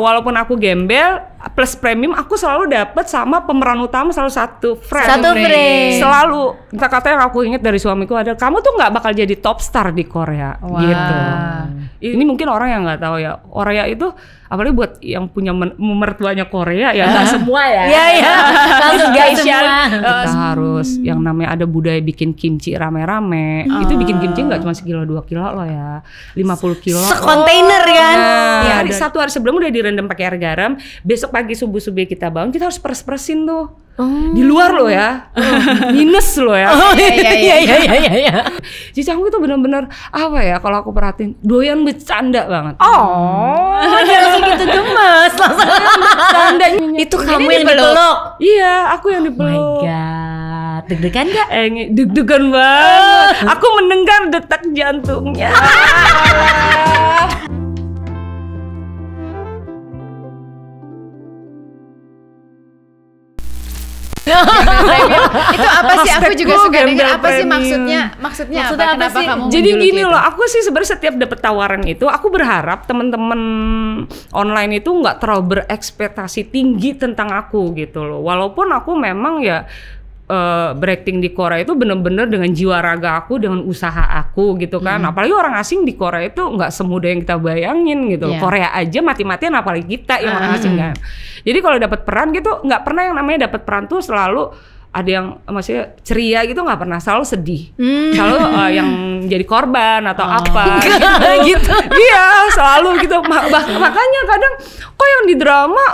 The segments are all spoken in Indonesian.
walaupun aku gembel plus premium aku selalu dapat sama pemeran utama selalu satu frame. Satu frame. Selalu kata kata yang aku ingat dari suamiku adalah kamu tuh nggak bakal jadi top star di Korea wow. gitu. Ini mungkin orang yang nggak tahu ya. Korea itu apalagi buat yang punya mertuanya Korea ya nggak semua ya. Iya iya. Langsung guys semua. Eh, kita harus yang namanya ada budaya bikin kimchi rame-rame. Uh. Itu bikin kimchi nggak cuma sekilo dua kilo loh ya. 50 kilo. Sekontainer oh. kan. Nah, ya, hari, satu hari sebelum udah direndam pakai air garam, besok pagi subuh subuh kita bangun kita harus pers persin tuh Oh. Di luar lo ya, oh. minus lo ya. Oh, iya iya iya iya iya. jadi iya, iya, iya. itu benar-benar apa ya kalau aku perhatiin doyan bercanda banget. Oh, dia langsung gitu gemes langsung bercanda. itu kamu yang dipeluk. Iya, aku yang oh dipeluk. deg-degan gak? Eh, deg-degan banget. Aku mendengar detak jantungnya. itu apa sih aku juga suka dengar apa sih maksudnya maksudnya, maksudnya apa, apa sih kamu jadi gini gitu? loh aku sih sebenarnya setiap dapet tawaran itu aku berharap teman-teman online itu nggak terlalu berekspektasi tinggi tentang aku gitu loh walaupun aku memang ya Uh, eh, berakting di Korea itu bener-bener dengan jiwa raga aku, dengan usaha aku gitu kan. Hmm. Apalagi orang asing di Korea itu nggak semudah yang kita bayangin gitu. Yeah. Iya. Korea aja mati-matian apalagi kita yang hmm. orang ah. asing kan. Jadi kalau dapat peran gitu nggak pernah yang namanya dapat peran tuh selalu ada yang maksudnya ceria gitu nggak pernah selalu sedih hmm. selalu uh, yang jadi korban atau oh. apa gitu, gitu. iya selalu gitu bah makanya kadang kok yang di drama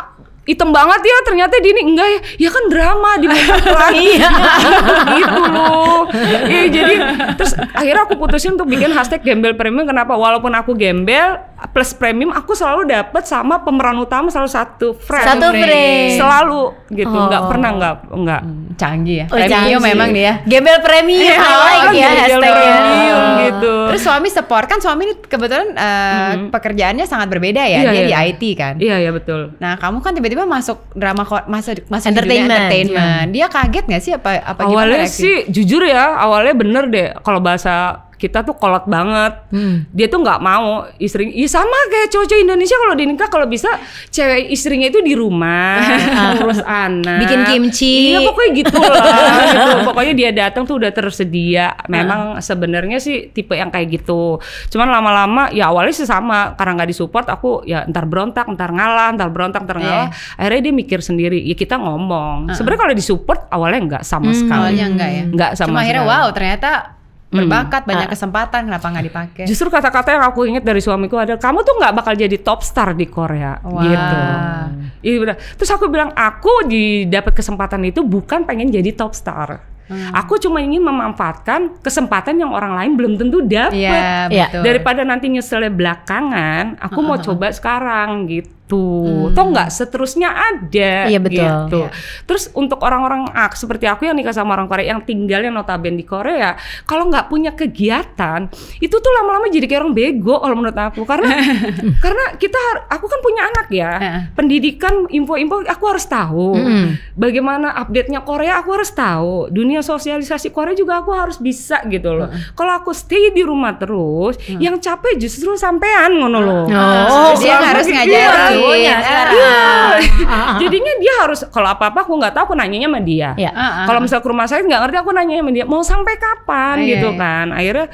hitam banget ya ternyata dia ini enggak ya ya kan drama di iya iya. gitu loh Iya jadi terus akhirnya aku putusin untuk bikin hashtag gembel premium kenapa walaupun aku gembel plus premium aku selalu dapat sama pemeran utama selalu satu frame. Satu frame. Selalu gitu, oh. nggak pernah nggak nggak hmm, canggih ya. Oh, premium canggih. memang dia. Ya. Gembel premium yeah, like ya hashtagnya. Premium oh. gitu. Terus suami support kan suami ini kebetulan uh, hmm pekerjaannya sangat berbeda ya. Yeah, dia yeah. di IT kan. Iya iya betul. Nah, kamu kan tiba-tiba masuk drama masuk masuk entertainment. entertainment. Yeah. Dia kaget nggak sih apa apa Awalnya gimana? sih jujur ya Iya, awalnya bener deh kalau bahasa kita tuh kolot banget. Hmm. Dia tuh nggak mau istri. Ya sama kayak cowok-cowok Indonesia kalau dinikah kalau bisa cewek istrinya itu di rumah, ngurus anak, bikin kimchi. Iya pokoknya gitu lah. gitu. Pokoknya dia datang tuh udah tersedia. Memang hmm. sebenarnya sih tipe yang kayak gitu. Cuman lama-lama ya awalnya sih sama karena nggak disupport aku ya ntar berontak, ntar ngalah, ntar berontak, ntar ngalah. Eh. Akhirnya dia mikir sendiri. Ya kita ngomong. Hmm. Sebenarnya kalau disupport awalnya nggak sama hmm, sekali. Awalnya nggak ya. Nggak sama. Cuma sekali. wow ternyata Hmm. berbakat, banyak ah. kesempatan, kenapa nggak dipakai? Justru kata-kata yang aku ingat dari suamiku adalah kamu tuh nggak bakal jadi top star di Korea, wow. gitu. Iya Terus aku bilang, aku di didapat kesempatan itu bukan pengen jadi top star. Hmm. Aku cuma ingin memanfaatkan kesempatan yang orang lain belum tentu dapat. Yeah, yeah. Daripada nanti nyeselnya belakangan, aku uh -huh. mau coba sekarang gitu gitu. Hmm. Toh nggak seterusnya ada. Iya betul. Gitu. Iya. Terus untuk orang-orang ak ah, seperti aku yang nikah sama orang Korea yang tinggalnya notabene di Korea, kalau nggak punya kegiatan, itu tuh lama-lama jadi kayak orang bego kalau menurut aku. Karena karena kita aku kan punya anak ya. Pendidikan info-info aku harus tahu. Hmm. Bagaimana update-nya Korea aku harus tahu. Dunia sosialisasi Korea juga aku harus bisa gitu loh. Hmm. Kalau aku stay di rumah terus, hmm. yang capek justru sampean ngono loh. Oh, oh dia harus gitu. ngajarin. Iya cowoknya iya. sekarang. Iya. Ah. Jadinya dia harus kalau apa-apa aku nggak tahu aku nanyanya sama dia. Ya. Uh, kalau misal ke rumah sakit nggak ngerti aku nanyanya sama dia mau sampai kapan uh, gitu iya. kan. Akhirnya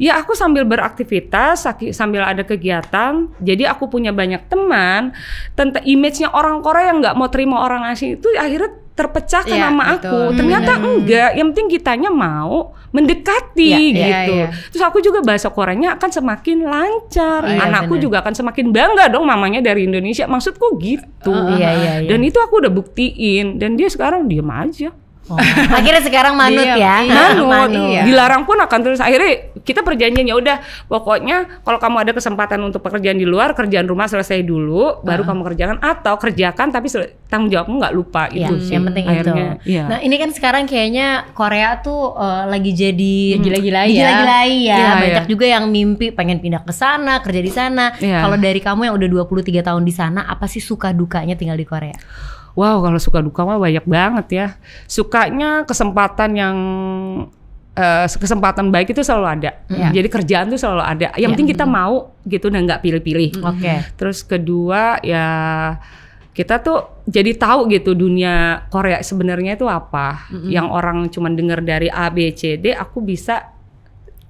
ya aku sambil beraktivitas sambil ada kegiatan jadi aku punya banyak teman tentang image-nya orang Korea yang nggak mau terima orang asing itu akhirnya terpecah ke ya, nama betul. aku. Ternyata hmm. enggak. Yang penting kitanya mau mendekati ya, gitu. Ya, ya. Terus aku juga bahasa Koreanya akan semakin lancar. Oh, Anakku juga akan semakin bangga dong mamanya dari Indonesia. Maksudku gitu. Oh, iya, iya. iya. Dan itu aku udah buktiin dan dia sekarang diam aja. Oh. akhirnya sekarang manut iya, ya. Iya, manut. manut. Iya. Dilarang pun akan terus akhirnya kita perjanjian ya udah pokoknya kalau kamu ada kesempatan untuk pekerjaan di luar, kerjaan rumah selesai dulu, uh. baru ah. kamu kerjakan atau kerjakan tapi tanggung jawabmu nggak lupa iya, gitu itu iya, sih. Yang penting akhirnya. itu. Iya. Nah, ini kan sekarang kayaknya Korea tuh uh, lagi jadi gila hmm. gila ya. gila gila ya. Iya, iya, Banyak iya. juga yang mimpi pengen pindah ke sana, kerja di sana. Iya. Kalau dari kamu yang udah 23 tahun di sana, apa sih suka dukanya tinggal di Korea? wow kalau suka duka mah banyak banget ya. Sukanya kesempatan yang uh, kesempatan baik itu selalu ada. Yeah. Jadi kerjaan tuh selalu ada. Yang yeah. penting kita mau gitu dan nggak pilih-pilih. Oke. Okay. Terus kedua ya kita tuh jadi tahu gitu dunia Korea sebenarnya itu apa. Mm -hmm. Yang orang cuma dengar dari A B C D aku bisa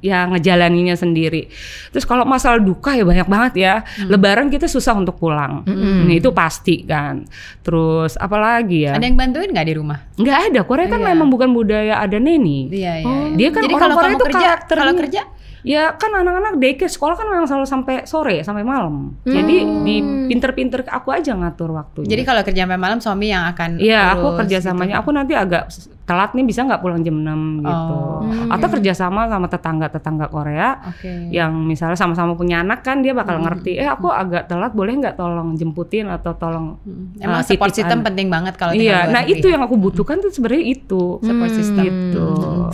yang ngejalaninya sendiri. Terus kalau masalah duka ya banyak banget ya. Hmm. Lebaran kita susah untuk pulang, hmm. nah, itu pasti kan. Terus apalagi ya? Ada yang bantuin nggak di rumah? Nggak ada. Korea kan yeah. memang bukan budaya ada neni. Iya, iya. Oh. Iya. Dia kan Jadi orang Korea itu kerja, kalau kerja ya kan anak-anak daycare sekolah kan memang selalu sampai sore sampai malam hmm. jadi di pinter-pinter aku aja ngatur waktunya jadi kalau kerja sampai malam suami yang akan Iya aku kerja gitu samanya gitu. aku nanti agak telat nih bisa nggak pulang jam 6 gitu. Oh. Hmm. Atau kerjasama sama tetangga-tetangga Korea okay. yang misalnya sama-sama punya anak kan dia bakal hmm. ngerti, eh aku hmm. agak telat boleh nggak tolong jemputin atau tolong hmm. Eh, Emang uh, support system penting banget kalau Iya, nah itu yang aku butuhkan tuh sebenarnya itu hmm. support hmm. system itu.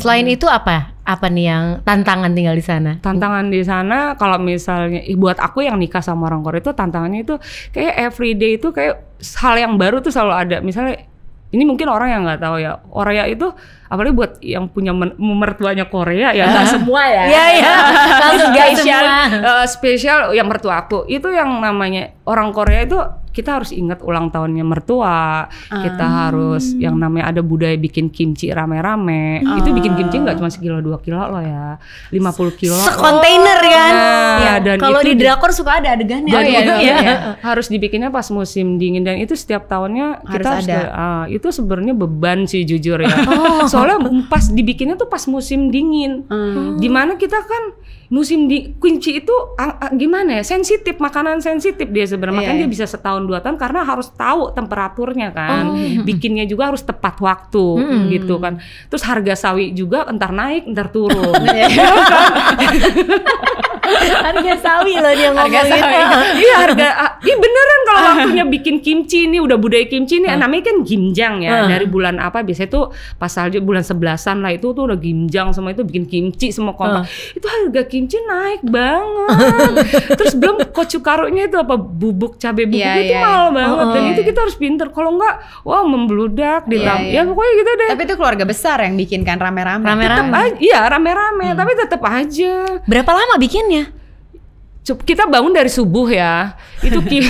Selain iya. itu apa? Apa nih yang tantangan tinggal di sana? Tantangan di sana kalau misalnya buat aku yang nikah sama orang Korea itu tantangannya itu kayak everyday itu kayak hal yang baru tuh selalu ada. Misalnya ini mungkin orang yang nggak tahu ya Oreo ya itu apalagi buat yang punya mertuanya Korea ya Gak semua ya iya, iya. Eh, ya ya spesial uh, spesial yang mertua aku itu yang namanya orang Korea itu kita harus ingat ulang tahunnya mertua kita kita ah. harus yang namanya ada budaya bikin kimchi rame-rame uh. itu bikin kimchi nggak cuma sekilo dua kilo loh ya 50 kilo sekontainer oh. kan ya, ya. dan iya. kalau di drakor suka ada adegannya oh, iya, iya. Ya. harus dibikinnya pas musim dingin dan itu setiap tahunnya kita ada. harus ada. Uh, itu sebenarnya beban sih jujur ya oh. so, soalnya pas dibikinnya tuh pas musim dingin hmm. Ah. dimana kita kan musim di kunci itu gimana ya sensitif makanan sensitif dia sebenarnya yeah, dia iya. bisa setahun dua tahun karena harus tahu temperaturnya kan oh. Iya. bikinnya juga harus tepat waktu hmm. gitu kan terus harga sawi juga entar naik entar turun iya. Kan? harga sawi loh dia ngomongin harga sawi. iya harga iya beneran kalau waktunya bikin kimchi ini udah budaya kimchi ini hmm. namanya kan gimjang ya hmm. dari bulan apa biasanya tuh salju bulan sebelasan lah itu tuh udah gimjang semua itu bikin kimchi semua kompak hmm. itu harga kimchi kimchi naik banget. Terus belum kocukarunya itu apa bubuk cabai bubuk yeah, itu yeah, iya. mahal banget oh, dan yeah. Oh. itu kita harus pinter. Kalau enggak, wow membludak di yeah, yeah. ya pokoknya gitu deh. Tapi itu keluarga besar yang bikinkan rame-rame. Rame-rame. Iya, rame-rame, hmm. tapi tetap aja. Berapa lama bikinnya? kita bangun dari subuh ya. Itu kim,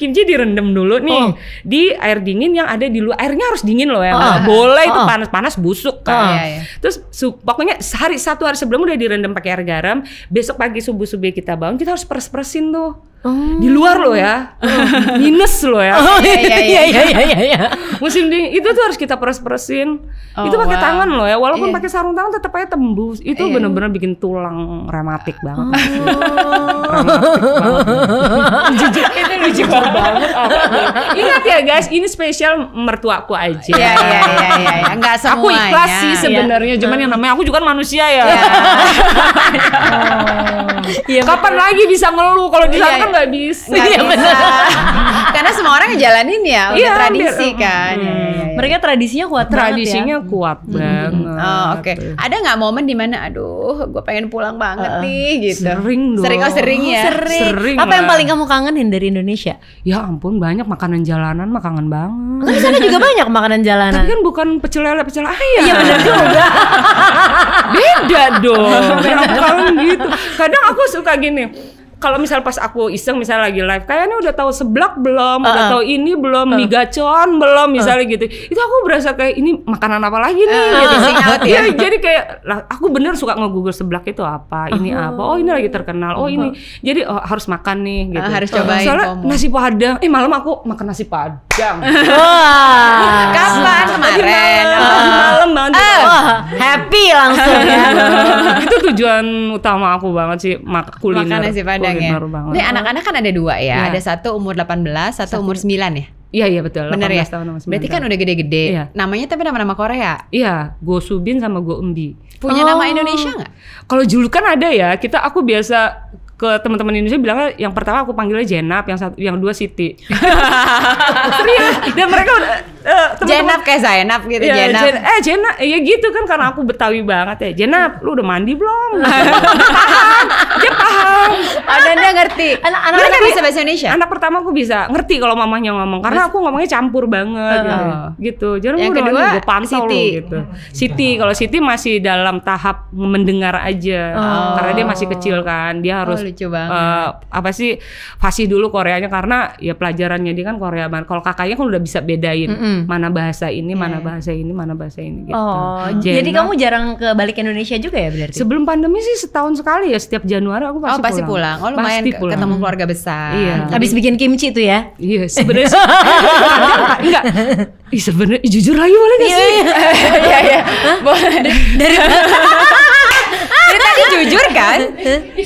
kimchi direndam dulu nih oh. di air dingin yang ada di luar. Airnya harus dingin loh ya. Oh. boleh oh. itu panas-panas busuk kan. Oh, iya, iya. Terus pokoknya sehari satu hari sebelum udah direndam pakai air garam, besok pagi subuh-subuh kita bangun kita harus pers-persin tuh. Oh. Di luar lo ya. Oh, minus lo ya. Oh, iya iya iya iya iya. iya. Musim dingin itu tuh harus kita peres-peresin. Oh, itu pakai wow. tangan lo ya. Walaupun yeah. pakai sarung tangan tetap aja tembus. Itu yeah. bener-bener bikin tulang rematik banget. Oh. rematik banget. jijik itu lucu banget. Ingat ya guys, ini spesial mertuaku aja. Iya iya iya iya. semua iya. Aku ikhlas sih iya. sebenarnya, cuman yang namanya aku juga kan manusia ya. Iya. Oh. Kapan lagi bisa ngeluh kalau di sana kan nggak bisa. Gak iya, bisa. Karena semua orang ngejalanin ya iya, tradisi hampir. kan. Hmm. Ya, ya, ya. Mereka tradisinya kuat tradisinya banget ya. Hmm. kuat hmm. banget. Oh, oke. Okay. Ada nggak momen dimana aduh, gue pengen pulang banget uh, nih gitu. Sering dong. Sering oh sering ya. sering. sering. Apa lah. yang paling kamu kangenin dari Indonesia? Ya ampun banyak makanan jalanan, makanan banget. di sana juga banyak makanan jalanan. Tapi kan bukan pecel lele, pecel ayam. Iya benar juga. Beda dong. Kenapa gitu? Kadang aku suka gini kalau misal pas aku iseng misalnya lagi live kayaknya udah tahu seblak belum uh, udah tahu ini belum uh, -uh. gacon belum misalnya uh, gitu itu aku berasa kayak ini makanan apa lagi nih uh, gitu sih iya, ya. jadi kayak lah, aku bener suka ngegugur seblak itu apa ini apa oh ini lagi terkenal oh uh, ini jadi oh, harus makan nih gitu uh, harus cobain soalnya komo. nasi padang eh malam aku makan nasi padang wah kapan kemarin malam banget Wah, happy langsung ya. itu tujuan utama aku banget sih mak kuliner. Makan nasi padang ya. Ini anak-anak kan ada dua ya. ya. Ada satu umur 18, satu, satu. umur 9 ya. Iya iya betul. Bener ya. Tahun sama Berarti kan udah gede-gede. Ya. Namanya tapi nama-nama Korea. Iya, Go Subin sama Go Embi. Punya oh. nama Indonesia nggak? Kalau julukan ada ya. Kita aku biasa ke teman-teman Indonesia bilangnya yang pertama aku panggilnya Jenap, yang satu, yang dua Siti. Serius. Dan mereka udah uh, Jenap kayak Zainab gitu ya, Jenap. Jen, eh Jenap ya gitu kan karena aku Betawi banget ya. Jenap, lu udah mandi belum? paham. dia paham. Ada dia ngerti. Anak-anak bisa bahasa Indonesia. Anak pertama aku bisa ngerti kalau mamahnya ngomong karena aku ngomongnya campur banget uh, gitu. Jadi yang kedua gue pantau Siti. Lu, gitu. Siti kalau Siti masih dalam tahap mendengar aja oh. karena dia masih kecil kan. Dia oh, harus oh, lucu Uh, apa sih fasih dulu Koreanya karena ya pelajarannya dia kan Korea banget. Kalau kakaknya kan udah bisa bedain. Mm -hmm hmm. mana bahasa ini, yeah. mana iya. bahasa ini, mana bahasa ini gitu. Oh, Jena, jadi kamu jarang ke balik Indonesia juga ya berarti? Sebelum pandemi sih setahun sekali ya, setiap Januari aku pasti, oh, pasti pulang. pulang. Oh, lumayan pasti pulang. ketemu keluarga besar. Iya. Habis bikin kimchi tuh ya? Iya, sebenarnya enggak. Ih, sebenarnya jujur lagi boleh gak sih? Iya, iya. iya, iya. Boleh. Dari Ini tadi jujur kan?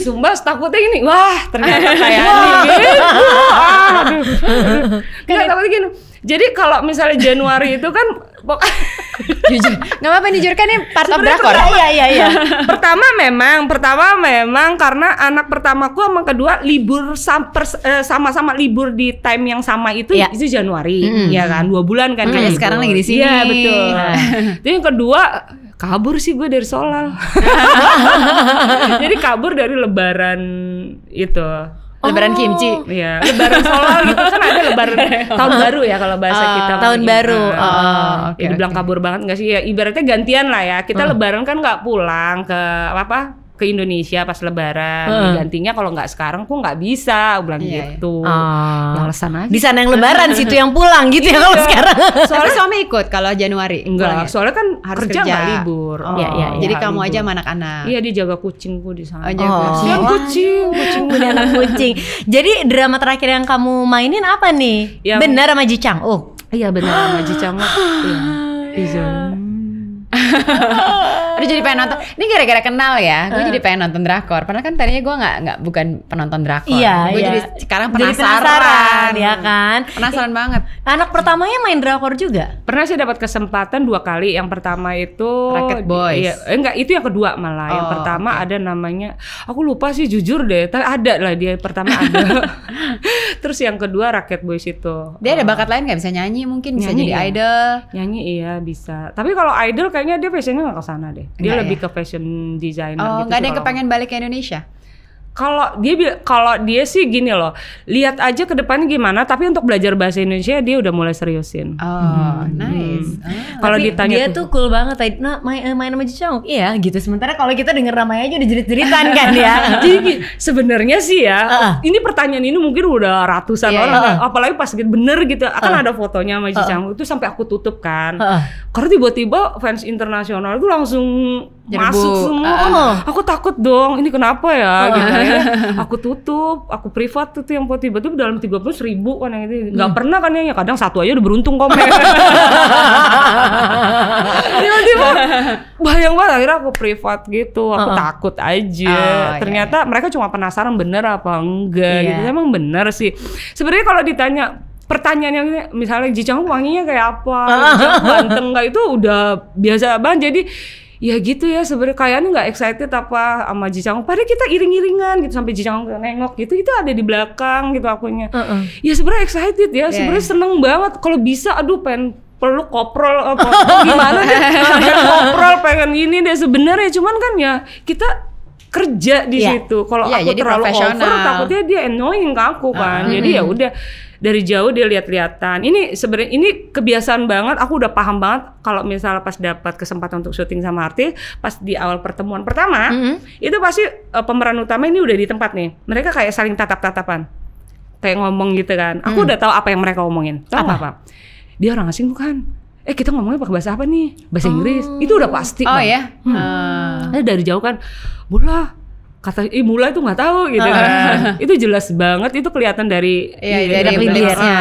Sumpah takutnya gini, wah ternyata kayak gini. Wah, aduh. Kan takutnya gini, jadi kalau misalnya Januari itu kan jujur, nggak apa-apa jujur kan ini part Sebenernya of drakor. Iya iya iya. pertama memang, pertama memang karena anak pertamaku sama kedua libur eh, sama-sama libur di time yang sama itu ya. itu Januari, mm. ya kan dua bulan kan. Mm. Kayak sekarang lagi di iya, sini. Iya betul. Nah. Jadi yang kedua kabur sih gue dari Solal. Jadi kabur dari Lebaran itu lebaran oh. kimchi iya lebaran solo gitu kan ada lebaran tahun oh. baru ya kalau bahasa uh, kita tahun baru Uh, nah, oh ah, okay, ah, ya dibilang okay. kabur banget enggak sih ya ibaratnya gantian lah ya kita uh. lebaran kan nggak pulang ke apa ke Indonesia pas Lebaran. Hmm. Gantinya kalau nggak sekarang kok nggak bisa, aku bilang yeah, iya. gitu. yeah. Uh, alasan aja. Di sana yang Lebaran, situ yang pulang gitu ya iya. kalau sekarang. Soalnya suami ikut kalau Januari. Enggak, ya? soalnya kan harus kerja, kerja libur. Oh. Ya, ya, ya, Jadi ya, kamu libur. aja sama anak-anak. Iya, dia jaga kucingku di sana. Oh, jaga oh. Kucing. kucing, oh, kucing kucing. Jadi drama terakhir yang kamu mainin apa nih? Yang... Benar sama Jicang. Oh, iya benar sama Jicang. Iya. Ah, iya. Iya. Hmm. Aduh jadi pengen nonton. Ini gara-gara kenal ya. Gue uh. jadi pengen nonton drakor. Padahal kan tadinya gue nggak nggak bukan penonton drakor. Iya. Gue iya. jadi sekarang penasaran. Jadi penasaran ya kan. Penasaran eh, banget. Anak pertamanya main drakor juga. Pernah sih dapat kesempatan dua kali. Yang pertama itu Rocket Boys. Iya, eh, enggak itu yang kedua malah. Oh, yang pertama okay. ada namanya. Aku lupa sih jujur deh. Tapi ada lah dia pertama ada. Terus yang kedua Rakyat Boys itu. Dia uh, ada eh, bakat lain gak bisa nyanyi mungkin, nyanyi, bisa jadi iya. idol. Nyanyi iya bisa. Tapi kalau idol kayaknya dia fashionnya nggak ke sana deh. Dia enggak lebih iya. ke fashion designer oh, gitu. ada yang kepengen balik ke Indonesia? kalau dia kalau dia sih gini loh lihat aja ke depan gimana tapi untuk belajar bahasa Indonesia dia udah mulai seriusin oh hmm. nice hmm. Ah. kalau ditanya dia tuh cool banget tadi nah main eh, main sama Jisung iya gitu sementara kalau kita denger ramai aja udah jerit-jeritan kan ya jadi sebenarnya sih ya uh -uh. ini pertanyaan ini mungkin udah ratusan yeah, iya. orang uh -uh. apalagi pas bener gitu akan uh -uh. ada fotonya sama Jisung uh -uh. itu sampai aku tutup kan uh -uh. karena tiba-tiba fans internasional itu langsung jadi masuk semua. Uh. Aku takut dong, ini kenapa ya? Uh. Gitu. ya. aku tutup, aku privat tuh, yang pot tiba-tiba dalam tiga puluh seribu, kan yang itu. Hmm. Gak pernah kan ya, kadang satu aja udah beruntung komen. tiba-tiba bayang banget akhirnya aku privat gitu, aku uh. takut aja. Oh, iya, Ternyata iya, iya. mereka cuma penasaran bener apa enggak iya. gitu. Emang bener sih. Sebenarnya kalau ditanya pertanyaan yang misalnya Jicang wanginya kayak apa, Jijang, ganteng nggak itu udah biasa banget. Jadi ya gitu ya sebenarnya kayaknya anu nggak excited apa sama Jijang padahal kita iring-iringan gitu sampai Jijang nengok gitu itu ada di belakang gitu akunya uh -uh. ya sebenarnya excited ya yeah. Iya. seneng banget kalau bisa aduh pengen perlu koprol apa gimana deh pengen koprol pengen gini deh sebenarnya cuman kan ya kita kerja di yeah. situ kalau yeah, aku terlalu over takutnya dia annoying ke aku kan uh -huh. jadi ya udah dari jauh dia lihat-lihatan. Ini sebenarnya ini kebiasaan banget. Aku udah paham banget kalau misalnya pas dapat kesempatan untuk syuting sama artis, pas di awal pertemuan pertama, mm -hmm. itu pasti uh, pemeran utama ini udah di tempat nih. Mereka kayak saling tatap-tatapan, kayak ngomong gitu kan. Aku mm. udah tahu apa yang mereka omongin. Oh. apa? apa? Dia orang asing bukan? eh kita ngomongnya pakai bahasa apa nih? Bahasa oh. Inggris. Itu udah pasti. Oh ya. ya. Hmm. Uh. Dari jauh kan, bola kata ih mula itu nggak tahu gitu uh, kan itu jelas banget itu kelihatan dari iya, iya, dari bibirnya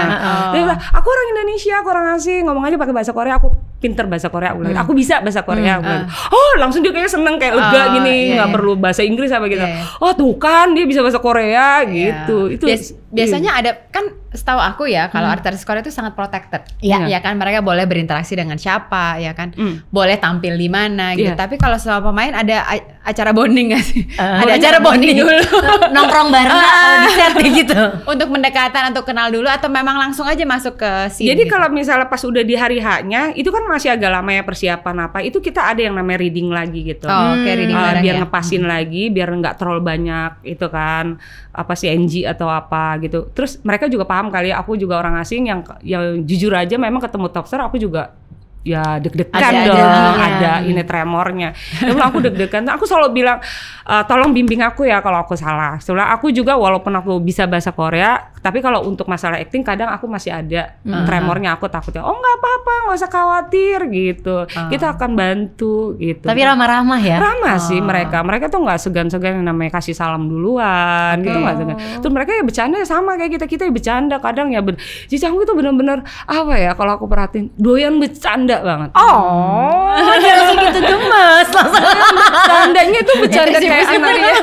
uh, uh. aku orang Indonesia aku orang asing ngomong aja pakai bahasa Korea aku pinter bahasa Korea aku, hmm. aku bisa bahasa Korea hmm, aku uh. oh langsung dia kayak seneng kayak lega oh, gini iya, nggak iya, perlu bahasa Inggris apa gitu iya. oh tuh kan dia bisa bahasa Korea iya. gitu itu Bias biasanya hmm. ada kan setahu aku ya kalau hmm. artis Korea itu sangat protected. Iya. Yeah. Ya kan mereka boleh berinteraksi dengan siapa ya kan. Hmm. Boleh tampil di mana gitu. Iya. Tapi kalau sama pemain ada acara bonding gak sih? Uh, ada acara bonding, bonding dulu. Nongkrong bareng uh, di set gitu. Untuk mendekatan untuk kenal dulu atau memang langsung aja masuk ke sini. Jadi gitu. kalau misalnya pas udah di hari haknya itu kan masih agak lama ya persiapan apa. Itu kita ada yang namanya reading lagi gitu. Oh, Oke, okay, hmm. reading uh, biar ya. ngepasin hmm. lagi biar nggak terlalu banyak itu kan apa sih NG atau apa gitu. Terus mereka juga paham kali ya, aku juga orang asing yang yang jujur aja memang ketemu Talkster aku juga ya deg-degan dong, ada, iya. ada ini tremornya. Ya, Lalu aku deg-degan. Aku selalu bilang, e, tolong bimbing aku ya kalau aku salah. Setelah aku juga walaupun aku bisa bahasa Korea, tapi kalau untuk masalah acting kadang aku masih ada hmm. tremornya. Aku takutnya, oh nggak apa-apa, nggak usah khawatir gitu. Hmm. Kita akan bantu gitu. Tapi ramah-ramah ya? Ramah oh. sih mereka. Mereka tuh nggak segan-segan yang namanya kasih salam duluan okay. gitu nggak segan. Tuh mereka ya bercanda sama kayak kita kita ya bercanda. Kadang ya, ben Cicangku itu benar-benar apa ya? Kalau aku perhatiin, doyan bercanda bercanda banget. Oh, jangan gitu gemes. Bercandanya tuh bercanda kayak anak ya.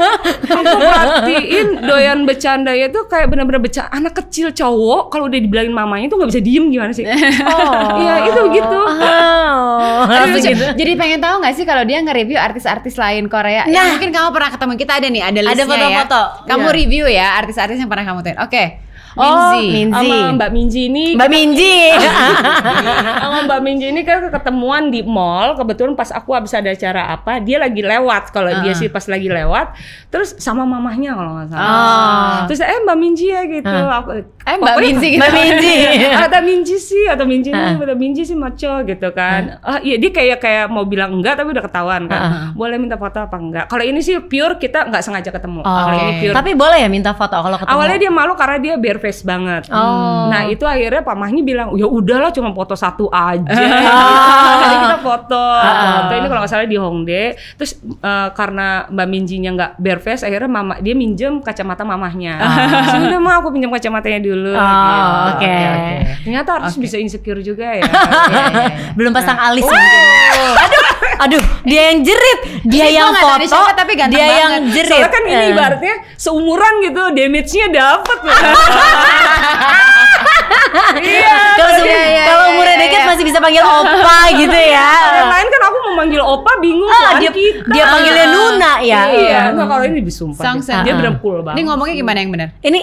Aku perhatiin doyan bercanda ya tuh kayak benar-benar bercanda. Anak kecil cowok kalau udah dibilangin mamanya tuh nggak bisa diem gimana sih? Oh, iya itu gitu. Oh, Aduh, gitu. Jadi pengen tahu nggak sih kalau dia nge-review artis-artis lain Korea? Ya, nah, ya, mungkin kamu pernah ketemu kita ada nih, ada listnya ada ya. foto-foto. Ya. Kamu yeah. review ya artis-artis yang pernah kamu tonton. Oke. Okay Minji. Oh, Minzy. Sama Mbak Minji ini Mbak Minji. sama Mbak Minji ini kan ketemuan di mall, kebetulan pas aku habis ada acara apa, dia lagi lewat kalau uh. dia ah. sih pas lagi lewat, terus sama mamahnya kalau nggak salah. Oh. Terus eh Mbak Minji ya gitu. Uh. Aku, eh Mbak Minji gitu. Mbak Minji. atau Minji sih, atau Minji uh. Mbak atau Minji sih maco gitu kan. Uh. Oh, iya dia kayak kayak mau bilang enggak tapi udah ketahuan kan. Uh. Boleh minta foto apa enggak? Kalau ini sih pure kita nggak sengaja ketemu. Oh. Kalau ini pure. Tapi boleh ya minta foto kalau ketemu. Awalnya dia malu karena dia bare face banget. Oh. Nah itu akhirnya Pak Mahni bilang, ya udahlah cuma foto satu aja. Jadi kita foto, foto ini kalau nggak salah di Hongdae. Terus uh, karena Mbak Minjinya nggak bare face, akhirnya mama dia minjem kacamata mamahnya. Oh. Ah. Sudah ya mah aku pinjam kacamatanya dulu. Oh, gitu. Oke. Okay. Okay, okay. Ternyata harus okay. bisa insecure juga ya. Belum pasang alis. Oh. aduh dia yang jerit dia ini yang foto siapa, tapi dia banget. yang jerit soalnya kan ini eh. ibaratnya seumuran gitu damage-nya dapet iya kalau iya, iya, iya, umurnya iya, deket iya. masih bisa panggil opa gitu ya yang lain kan aku manggil opa bingung ah, dia, kita. dia panggilnya Nuna ah. ya. Iya, kalau ini lebih sumpah. Song, Dia ah. benar cool banget. Ini ngomongnya gimana yang benar? Ini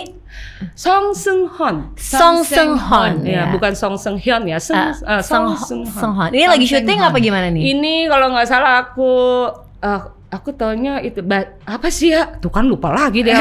Song Seung Hon. Song Seung Hon. Ya, yeah. bukan Song Seung Hyun ya. uh, uh, Song Seung Hon. Ini lagi syuting apa gimana nih? Ini kalau nggak salah aku uh, aku taunya itu apa sih ya? Tuh kan lupa lagi deh.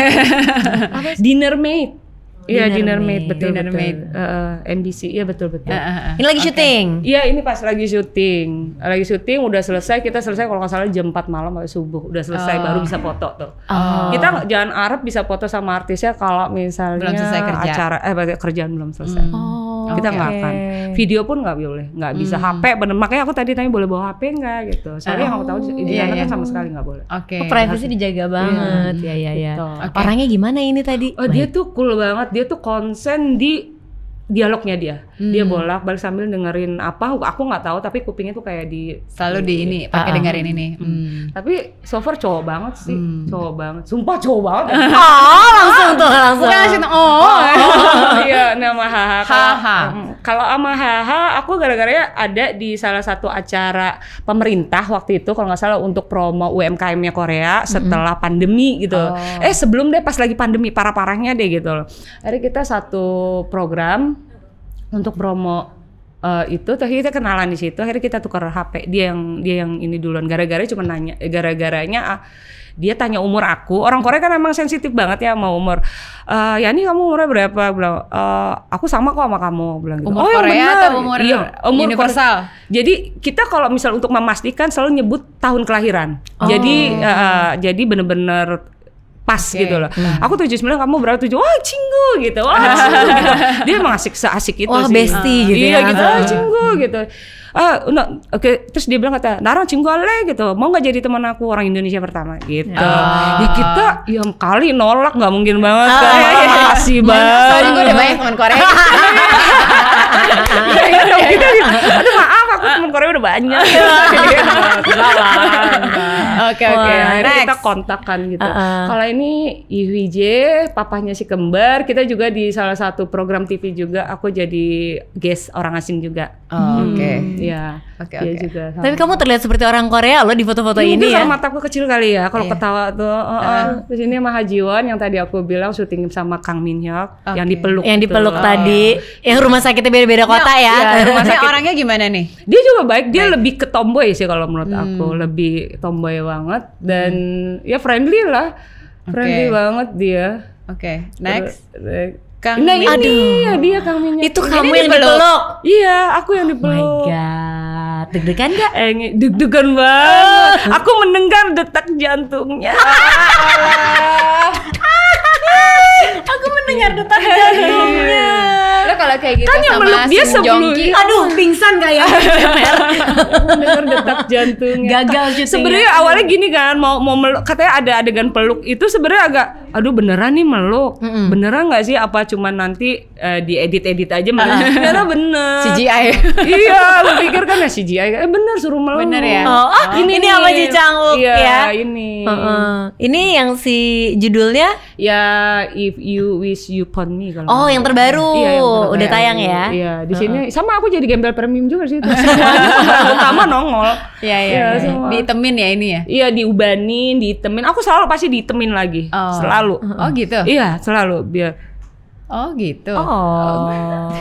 Dinner Mate. Iya dinner, dinner mate betul dinner betul. Mate. Uh, NBC iya betul betul. Uh, uh, uh. Ini lagi okay. syuting. Iya ini pas lagi syuting. Lagi syuting udah selesai kita selesai kalau nggak salah jam 4 malam atau subuh udah selesai oh. baru bisa foto tuh. Oh. Kita jangan Arab bisa foto sama artisnya kalau misalnya belum selesai kerja. acara eh kerjaan belum selesai. Hmm. Oh. Oh, kita nggak akan. Video pun nggak boleh, nggak bisa. HP hmm. bener. Makanya aku tadi tanya boleh bawa HP nggak gitu. Soalnya oh, yang aku tahu di oh, iya, sana iya. kan sama sekali nggak boleh. Oke. Okay. Oh, privacy dijaga iya. banget. Iya iya iya. Gitu. Orangnya gimana ini tadi? Oh, Baik. dia tuh cool banget. Dia tuh konsen di dialognya dia hmm. dia bolak balik sambil dengerin apa aku nggak tahu tapi kupingnya tuh kayak di selalu di ini ah, pakai uh, dengerin ini hmm. hmm. tapi so far cowok banget sih hmm. cowok banget sumpah cowok banget oh langsung tuh langsung Bukan langsung oh, oh, oh. iya nama haha mm, kalau sama haha aku gara-gara ada di salah satu acara pemerintah waktu itu kalau nggak salah untuk promo UMKM-nya Korea setelah mm -hmm. pandemi gitu oh. eh sebelum deh pas lagi pandemi parah-parahnya deh gitu loh ada kita satu program untuk promo uh, itu terus kita kenalan di situ akhirnya kita tukar HP dia yang dia yang ini duluan gara-gara cuma nanya eh, gara-garanya ah, dia tanya umur aku orang Korea kan emang sensitif banget ya sama umur uh, eh, ya ini kamu umurnya berapa bilang uh, aku sama kok sama kamu bilang gitu. umur oh, iya, Korea ya atau umur iya, umur universal Korea. jadi kita kalau misal untuk memastikan selalu nyebut tahun kelahiran oh. jadi uh, jadi bener-bener pas okay. gitu loh. Hmm. Aku 79 kamu berapa 7? Wah, cinggu gitu. Wah, cinggu gitu. Dia emang asik asik itu Wah, sih. bestie uh, gitu. Iya ya. gitu. Wah, hmm. cinggu gitu. Ah, uh, no, oke. Okay. Terus dia bilang kata, narang cinggu ale gitu. Mau nggak jadi teman aku orang Indonesia pertama?" gitu. Ah. Ya kita yang kali nolak nggak mungkin banget ah, kan. Iya, iya. iya banget. Sorry gue udah banyak teman Korea. Iya, iya, Aduh maaf aku teman Korea udah banyak. Gitu. Oke oke. Okay. Nah, kita kontakkan gitu. Uh -uh. Kalau ini IWJ, papahnya si kembar, kita juga di salah satu program TV juga aku jadi guest orang asing juga. Oh, oke. Hmm, iya. Oke okay, oke. juga. Sama. Tapi kamu terlihat seperti orang Korea loh di foto-foto iya, ini ya. mata kecil kali ya kalau yeah. ketawa tuh. Oh, uh -uh. Terus ini sama yang tadi aku bilang syuting sama Kang Min Hyuk okay. yang dipeluk. Yang gitu. dipeluk oh. tadi. Oh. Yang rumah sakitnya beda-beda kota iya, ya. ya rumah sakit. orangnya gimana nih? Dia juga baik. Dia baik. lebih ke sih kalau menurut hmm. aku. Lebih tomboy banget dan hmm. ya friendly lah friendly okay. banget dia oke okay. next Ter Kang nah, ini Aduh. Ya, dia Kang Minyak. Itu kamu yang dipeluk. Iya, aku yang dipeluk. Oh my god. Deg-degan gak? Eh, deg-degan banget. Oh. Aku mendengar detak jantungnya. Ricardo tadi iya. jantungnya lo kalau kayak gitu kan yang meluk dia sebelum aduh pingsan ya denger detak jantung gagal gitu sebenarnya iya. awalnya gini kan mau mau meluk katanya ada adegan peluk itu sebenarnya agak aduh beneran nih meluk mm hmm beneran nggak sih apa cuma nanti uh, eh, diedit edit aja ah. Bener, bener CGI iya lo pikir kan ya CGI eh bener suruh meluk bener ya oh, oh ah. ini ini apa Ji Changwook iya, ya ini uh -uh. ini yang si judulnya ya if you wish Is You Pon Me kalau Oh, yang terbaru. Iya, yang terbaru. Udah iya, tayang ya. Iya, di sini uh -huh. sama aku jadi gembel premium juga sih. Utama nongol. Iya, iya. Ya, ya. ya ini ya. Iya, diubanin, temin, Aku selalu pasti di temin lagi. Oh. Selalu. Oh, gitu. Iya, selalu biar Oh gitu. Oh.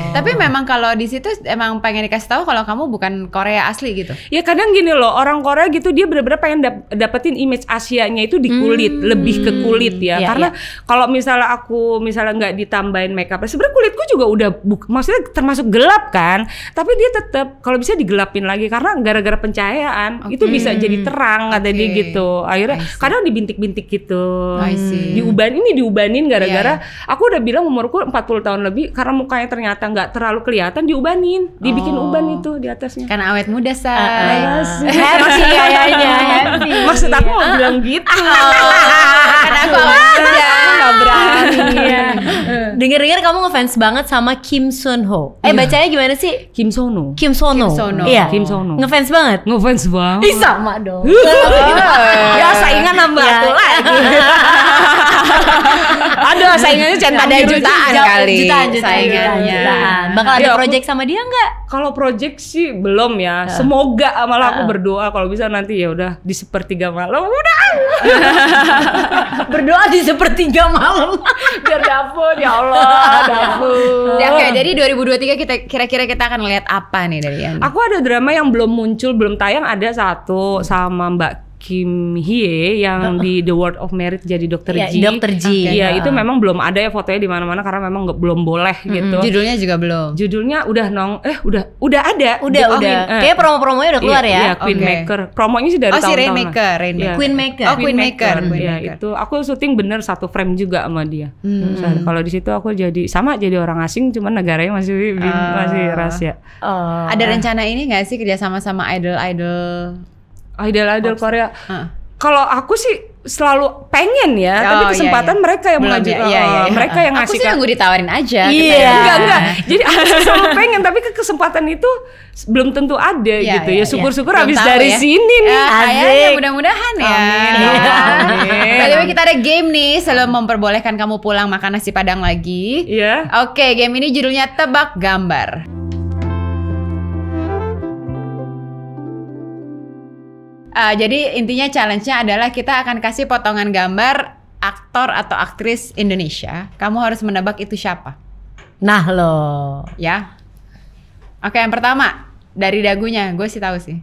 Tapi memang kalau di situ emang pengen dikasih tahu kalau kamu bukan Korea asli gitu. Ya kadang gini loh, orang Korea gitu dia benar-benar pengen dap dapetin image Asia-nya itu di kulit, hmm. lebih ke kulit ya. ya Karena ya. kalau misalnya aku misalnya nggak ditambahin makeup, sebenarnya kulitku juga udah maksudnya termasuk gelap kan. Tapi dia tetap kalau bisa digelapin lagi karena gara-gara pencahayaan okay. itu bisa jadi terang okay. dia gitu. Akhirnya kadang dibintik-bintik gitu. Diuban ini diubanin gara-gara yeah. Ya. aku udah bilang umurku empat 40 tahun lebih karena mukanya ternyata nggak terlalu kelihatan diubanin, dibikin oh. uban itu di atasnya. Karena awet muda say. Uh, uh. kayaknya, happy. Maksud aku mau ah, ah. bilang gitu. Oh, karena aku awet muda. Gak berani. Iya. Dengar-dengar kamu ngefans banget sama Kim Sun Ho. Eh iya. bacanya gimana sih? Kim Sono. Kim Sono. Kim Sono. Iya. Kim Sono. Ngefans banget. Ngefans banget. Bisa sama dong. ya saingan nambah tuh iya. lagi. Aduh, saingannya ada jutaan juta, kali. Jutaan, jutaan, saingannya. Jutaan. Bakal ada ya, project sama dia nggak? Kalau project sih belum ya. Uh. Semoga malah uh. aku ah. berdoa kalau bisa nanti ya udah di sepertiga malam udah. berdoa di sepertiga malam biar dapur ya Allah, dapur. Ya, Oke, okay, jadi 2023 kita kira-kira kita akan lihat apa nih dari Andi? Aku ada drama yang belum muncul, belum tayang ada satu sama Mbak Kim Hye yang di The World of Merit jadi Dokter yeah, G. Dokter G. Iya, okay. Ya. Iya, yeah, itu memang belum ada ya fotonya di mana-mana karena memang gak, belum boleh mm -hmm. gitu. Judulnya juga belum. Judulnya udah nong eh udah udah ada. Udah The oh, udah. Iya, eh. Kayak promo-promonya udah keluar yeah, ya. Iya, Queen okay. Maker. Promonya sih dari oh, tahun-tahun. si Rainmaker, iya. Rainmaker. Yeah. Queen Maker. Oh, Queen Maker. Queen itu aku syuting bener satu frame juga sama dia. Hmm. kalau di situ aku jadi sama jadi orang asing cuman negaranya masih uh, masih oh. rahasia. Uh. Ada rencana ini gak sih kerja sama sama idol-idol idol-idol Korea. Uh. Kalau aku sih selalu pengen ya, oh, tapi iya, kesempatan iya, iya. mereka yang mengajak, iya, iya, oh, iya. mereka yang ngasih. Aku sih nunggu ditawarin aja. Gitu iya. Yeah. Enggak enggak. Jadi aku selalu pengen, tapi ke kesempatan itu belum tentu ada yeah, gitu yeah, ya. Iya, iya. Syukur-syukur yeah. habis dari ya. sini nih. Ah, ya, kayaknya mudah-mudahan ya. Amin. Amin. By kita ada game nih, selalu memperbolehkan kamu pulang makan nasi padang lagi. Iya. Yeah. Oke, okay, game ini judulnya tebak gambar. Uh, jadi intinya challenge-nya adalah kita akan kasih potongan gambar aktor atau aktris Indonesia. Kamu harus menebak itu siapa. Nah loh. Ya. Oke yang pertama dari dagunya gue sih tahu sih.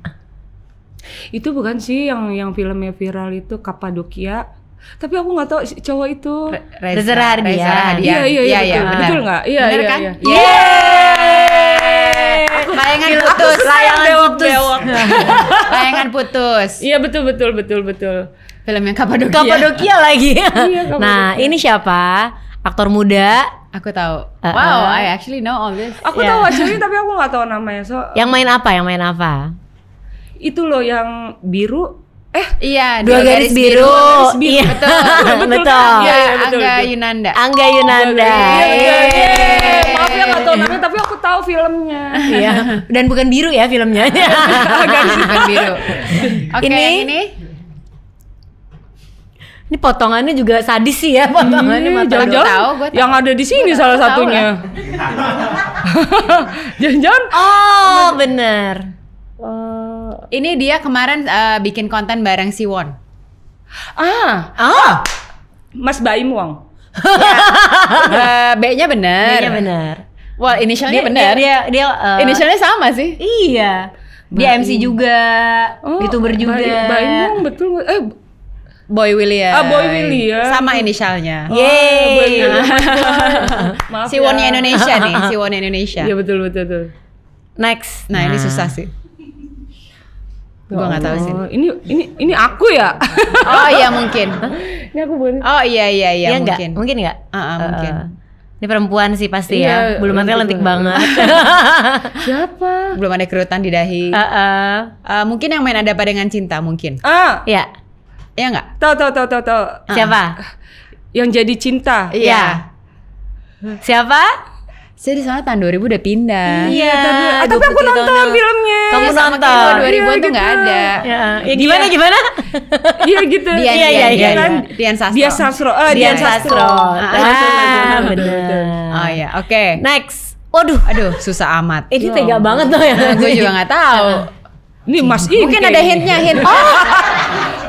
Itu bukan sih yang yang filmnya viral itu Kapadokia. Tapi aku nggak tahu cowok itu Reza, Reza Iya iya iya, iya, iya, iya, betul nggak? Iya bener iya, kan? Iya layangan putus layangan putus layangan putus iya betul betul betul betul film yang Kapadokia Kapadokia lagi iya, nah ini siapa aktor muda Aku tahu. Eh, wow, eh. I actually know all this. Aku iya. tahu actually tapi aku nggak tahu namanya. So Yang main apa? Yang main apa? Itu loh yang biru Eh, iya, dua, garis, garis biru. biru. Garis biru. Iya. Betul. betul. betul. Iya, betul. Angga betul. Yunanda. Angga oh, Yunanda. Angga Yunanda tapi aku nggak tahu iya. namanya tapi aku tahu filmnya iya dan bukan biru ya filmnya bukan biru oke ini, ini ini potongannya juga sadis sih ya potongannya hmm, jangan-jangan tahu, tahu, yang ada di sini tahu, salah satunya jangan-jangan oh bener uh, ini dia kemarin uh, bikin konten bareng Siwon ah ah Mas Baim Wong uh, B-nya benar. B-nya benar. Wah, well, inisialnya benar. Dia dia, dia uh, inisialnya sama sih. Iya. Dia Baim. MC juga, oh, YouTuber juga. Baim, betul. Eh Boy William. Ah, Boy William. Sama inisialnya. Oh, Yeay. Oh Maaf. si Wonnya ya. Indonesia nih, Si Wonnya Indonesia. Iya betul betul betul. Next. Nah, nah. ini susah sih. Ya Gua nggak tahu sih. Ini ini ini aku ya oh iya mungkin. Ini aku bukan. Oh iya iya iya, iya mungkin. Enggak. Mungkin enggak? Uh, ah, uh, ah, eh, mungkin. Eh. ini perempuan sih pasti ya. iya, ya. Belum ada iya, lentik iya. banget. Siapa? Belum ada kerutan di dahi. Uh, uh. Uh, mungkin yang main ada apa dengan cinta mungkin. Ah. Uh. Ya. Iya enggak? Tahu tahu tahu tahu tahu. Siapa? Yang jadi cinta. Iya. Siapa? Saya di sana tahun 2000 udah pindah. Iya. Ah, tapi aku nonton filmnya. Kamu iya, nonton. Sama 2000 itu tuh nggak gitu. ada. Ya, ya gimana dia, gimana? Iya gitu. iya, iya, Dian, iya, iya. Dian Sastro. Dian Sastro. Oh, Dian, Sastro. Ah, ah. benar. Oh iya, oke. Next. Waduh, aduh, susah amat. Eh, ini tega banget loh ya. Gue juga nggak tahu. Ah. Ini Mas ini Mungkin ada hintnya, hint. Oh!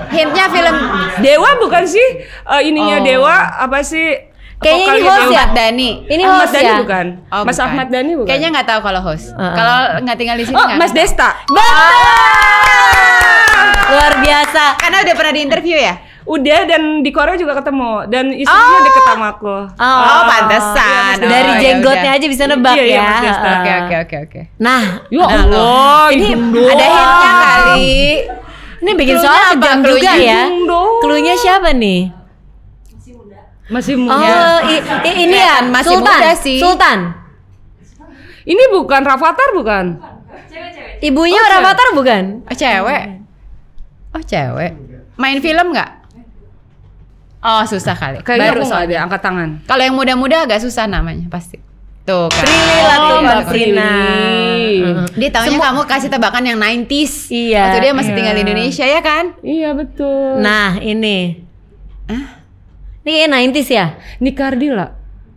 hintnya film Dewa bukan sih? Eh, ininya oh. Dewa apa sih? Kayaknya ini host ya Dani. Ini Ahmad host Dani ya? bukan? Oh, Mas Ahmad Dani bukan? Kayaknya gak tahu kalau host. Uh Kalau nggak tinggal di sini Oh, Mas Desta. Betul. Ah. Luar biasa. Karena udah pernah di interview ya? udah dan di Korea juga ketemu dan istrinya oh. deket sama aku. Oh, oh pantesan. Iya, oh, Dari ya jenggotnya aja bisa nebak iya, iya ya. Iya, oke oke oke oke. Nah, ya Allah, ini ada hintnya kali. Ini bikin soal kejam juga ya. Klunya siapa nih? Masih oh, muda. Oh, i, i, ini ya, masih Sultan. muda sih. Sultan. Ini bukan Rafathar bukan? Cewek-cewek. Ibunya oh, iya. Rafathar cewek. bukan? Oh, cewek. Oh, cewek. Main film nggak? Oh, susah kali. Kayaknya Baru soal dia angkat tangan. Kalau yang muda-muda agak susah namanya pasti. Tuh kan. Prilly oh, Mbak Prina. Uh-huh. Dia tahunya Semua... kamu kasih tebakan yang 90s. Iya. Waktu dia masih iya. tinggal di Indonesia ya kan? Iya, betul. Nah, ini. Hah? Eh, ini 90s ya? lah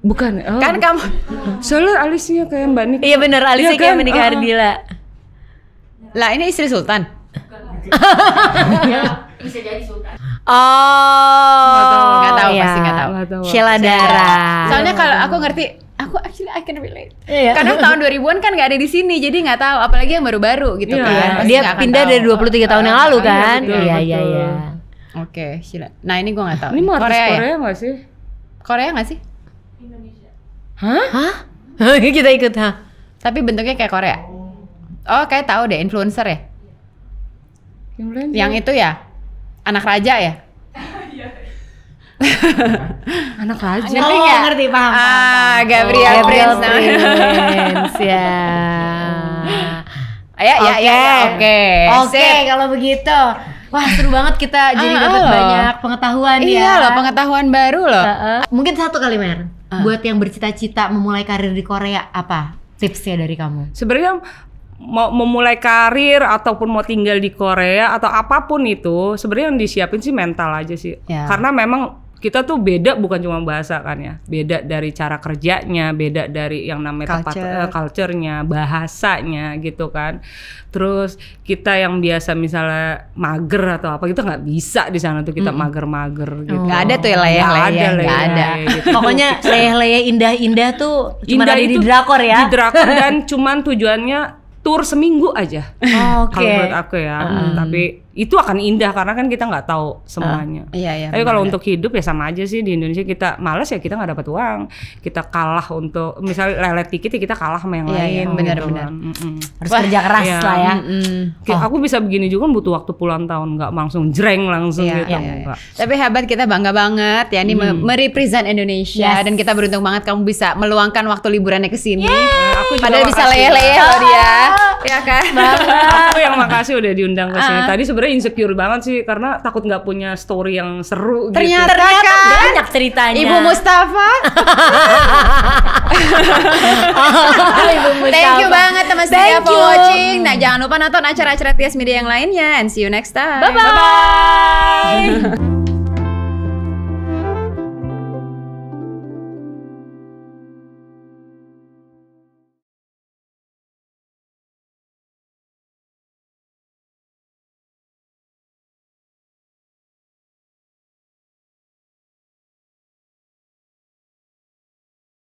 Bukan. Oh. Kan kamu. Soalnya alisnya kayak Mbak Nika. Iya bener, alisnya ya kayak kan? Mbak Nikardila. Ah, ah. Uh. lah Lah ini istri Sultan. Iya. Bisa jadi Sultan. Oh, nggak tahu, nggak tahu pasti nggak tahu. Gak tahu. Sheila Dara. Soalnya kalau aku ngerti, aku actually I can relate. Yeah. Karena tahun 2000-an kan nggak ada di sini, jadi nggak tahu. Apalagi yang baru-baru gitu yeah. kan. Pasti Dia pindah tahu. dari 23 tahun uh, yang lalu iya, kan. Iya, iya iya iya. Oke, okay, Nah ini gue nggak tahu. Ini mau Korea, Korea ya? gak sih? Korea gak sih? Indonesia. Hah? Hah? Kita ikut ha. Tapi bentuknya kayak Korea. Oh, kayak tahu deh influencer ya. Influencer. Yang itu ya, anak raja ya. anak raja. oh, ya? ngerti paham. Ah, paham. Gabriel, oh, Prince, Gabriel Prince. ya. Ya, ya, ya, ya, oke. Oke, kalau begitu Wah seru banget kita jadi uh, dapat ah, banyak pengetahuan iya ya. Iya loh pengetahuan baru loh. Uh, uh. Mungkin satu kali Mer, uh. buat yang bercita-cita memulai karir di Korea apa tipsnya dari kamu? Sebenarnya mau memulai karir ataupun mau tinggal di Korea atau apapun itu sebenarnya yang disiapin sih mental aja sih. Yeah. Karena memang kita tuh beda bukan cuma bahasa kan ya beda dari cara kerjanya beda dari yang namanya eh, Culture. tempat uh, culturenya nya bahasanya gitu kan terus kita yang biasa misalnya mager atau apa kita nggak bisa di sana tuh kita mager mager-mager gitu nggak ada tuh ya leyeh leyeh nggak ada, gitu. pokoknya leyeh leyeh indah-indah tuh cuma indah ada di drakor ya di drakor dan cuman tujuannya tour seminggu aja oh, okay. kalau buat aku ya hmm. tapi itu akan indah karena kan kita nggak tahu semuanya. Uh, iya, iya, Tapi kalau untuk hidup ya sama aja sih di Indonesia kita malas ya kita nggak dapat uang, kita kalah untuk misal lelet dikit ya kita kalah sama yang iya, iya lain. Iya, gitu benar-benar. Kan. Mm -mm. Harus kerja keras iya. lah ya. Mm-mm. Oh. Aku bisa begini juga kan butuh waktu puluhan tahun nggak langsung jreng langsung iya, gitu. Iya, iya. Tapi hebat kita bangga banget ya ini hmm. merepresent Indonesia yes. dan kita beruntung banget kamu bisa meluangkan waktu liburannya ke sini. Padahal bisa leleh ya. loh dia. Ya kan? Aku yang makasih udah diundang ke sini. Ah. Tadi sebenarnya insecure banget sih karena takut nggak punya story yang seru ternyata, gitu. Ternyata kan, kan banyak ceritanya. Ibu Mustafa. Ibu Mustafa. Thank you banget teman-teman for watching. Nah, jangan lupa nonton acara-acara Tias Media yang lainnya and see you next time. Bye bye. bye, -bye.